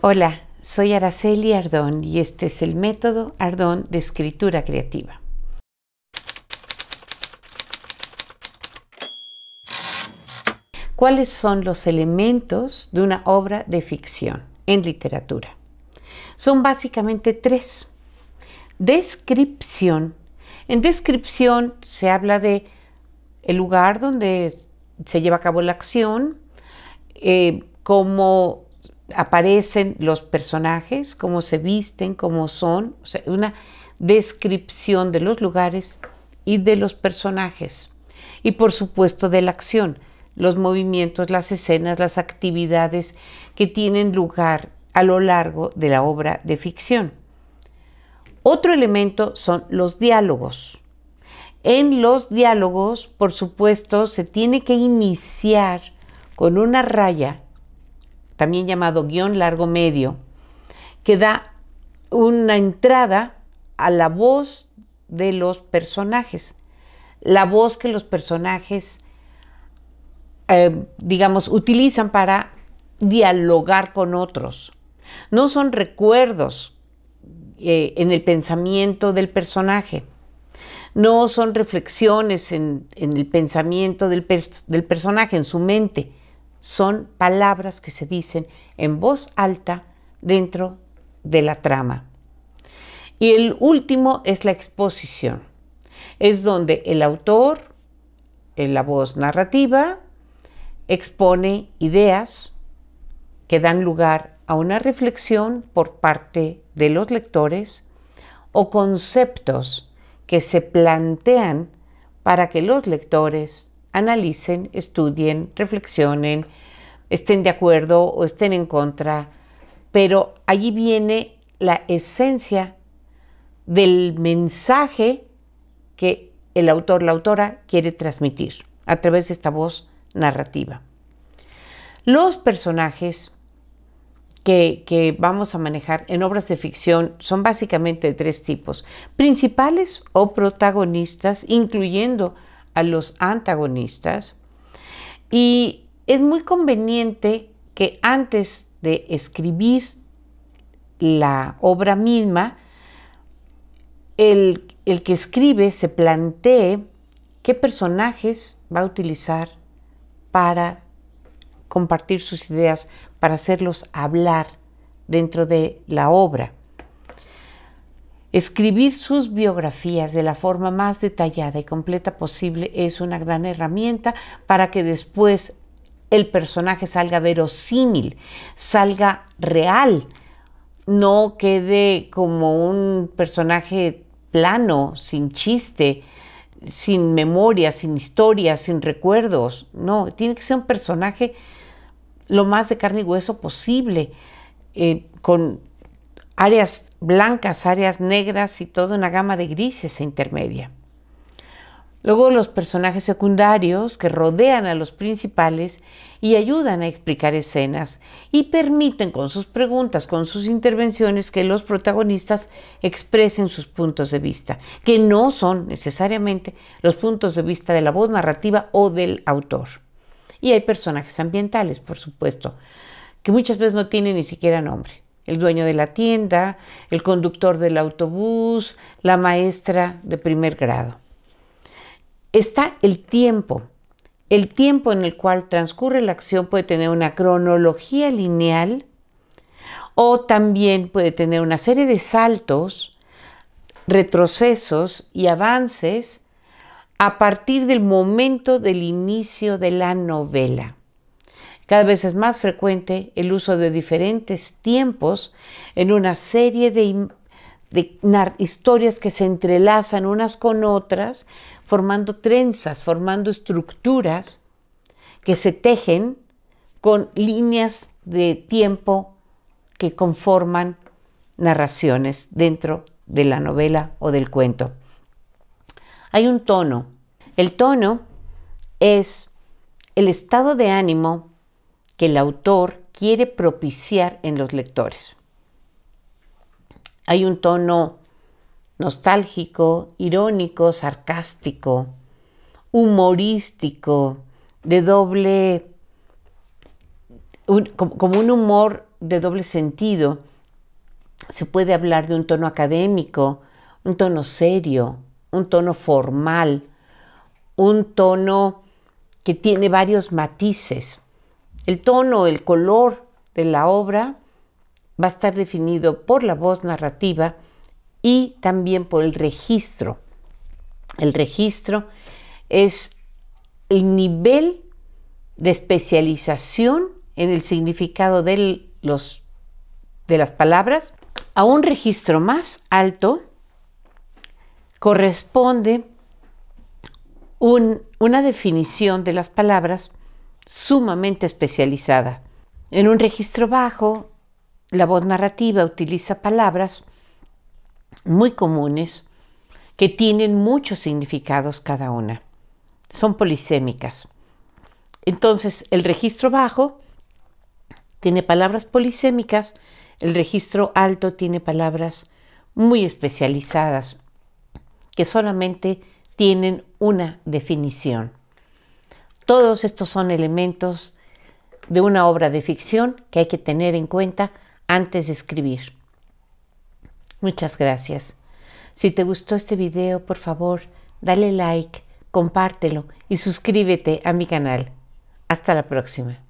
Hola, soy Araceli Ardón y este es el método Ardón de escritura creativa. ¿Cuáles son los elementos de una obra de ficción en literatura? Son básicamente tres. Descripción. En descripción se habla de el lugar donde se lleva a cabo la acción, como... Eh, cómo aparecen los personajes, cómo se visten, cómo son, una descripción de los lugares y de los personajes. Y por supuesto de la acción, los movimientos, las escenas, las actividades que tienen lugar a lo largo de la obra de ficción. Otro elemento son los diálogos. En los diálogos, por supuesto, se tiene que iniciar con una raya también llamado guión largo medio, que da una entrada a la voz de los personajes, la voz que los personajes, eh, digamos, utilizan para dialogar con otros. No son recuerdos eh, en el pensamiento del personaje, no son reflexiones en, el pensamiento del, del personaje, en su mente, son palabras que se dicen en voz alta dentro de la trama. Y el último es la exposición. Es donde el autor, en la voz narrativa, expone ideas que dan lugar a una reflexión por parte de los lectores o conceptos que se plantean para que los lectores analicen, estudien, reflexionen, estén de acuerdo o estén en contra, pero allí viene la esencia del mensaje que el autor, la autora quiere transmitir a través de esta voz narrativa. Los personajes que, que, vamos a manejar en obras de ficción son básicamente de tres tipos, principales o protagonistas, incluyendo a los antagonistas. Y es muy conveniente que antes de escribir la obra misma, el, el que escribe se plantee qué personajes va a utilizar para compartir sus ideas, para hacerlos hablar dentro de la obra. Escribir sus biografías de la forma más detallada y completa posible es una gran herramienta para que después el personaje salga verosímil, salga real, no quede como un personaje plano, sin chiste, sin memoria, sin historia, sin recuerdos. No, tiene que ser un personaje lo más de carne y hueso posible, eh, con áreas blancas, áreas negras y toda una gama de grises e intermedia. Luego los personajes secundarios que rodean a los principales y ayudan a explicar escenas y permiten con sus preguntas, con sus intervenciones, que los protagonistas expresen sus puntos de vista, que no son necesariamente los puntos de vista de la voz narrativa o del autor. Y hay personajes ambientales, por supuesto, que muchas veces no tienen ni siquiera nombre el dueño de la tienda, el conductor del autobús, la maestra de primer grado. Está el tiempo. El tiempo en el cual transcurre la acción puede tener una cronología lineal o también puede tener una serie de saltos, retrocesos y avances a partir del momento del inicio de la novela. Cada vez es más frecuente el uso de diferentes tiempos en una serie de, historias que se entrelazan unas con otras, formando trenzas, formando estructuras que se tejen con líneas de tiempo que conforman narraciones dentro de la novela o del cuento. Hay un tono. El tono es el estado de ánimo que el autor quiere propiciar en los lectores. Hay un tono nostálgico, irónico, sarcástico, humorístico, de doble, como un humor de doble sentido. Se puede hablar de un tono académico, un tono serio, un tono formal, un tono que tiene varios matices. El tono, el color de la obra va a estar definido por la voz narrativa y también por el registro. El registro es el nivel de especialización en el significado de, los, de las palabras. A un registro más alto corresponde una definición de las palabras sumamente especializada. En un registro bajo, la voz narrativa utiliza palabras muy comunes que tienen muchos significados cada una. Son polisémicas. Entonces, el registro bajo tiene palabras polisémicas, el registro alto tiene palabras muy especializadas que solamente tienen una definición. Todos estos son elementos de una obra de ficción que hay que tener en cuenta antes de escribir. Muchas gracias. Si te gustó este video, por favor, dale like, compártelo y suscríbete a mi canal. Hasta la próxima.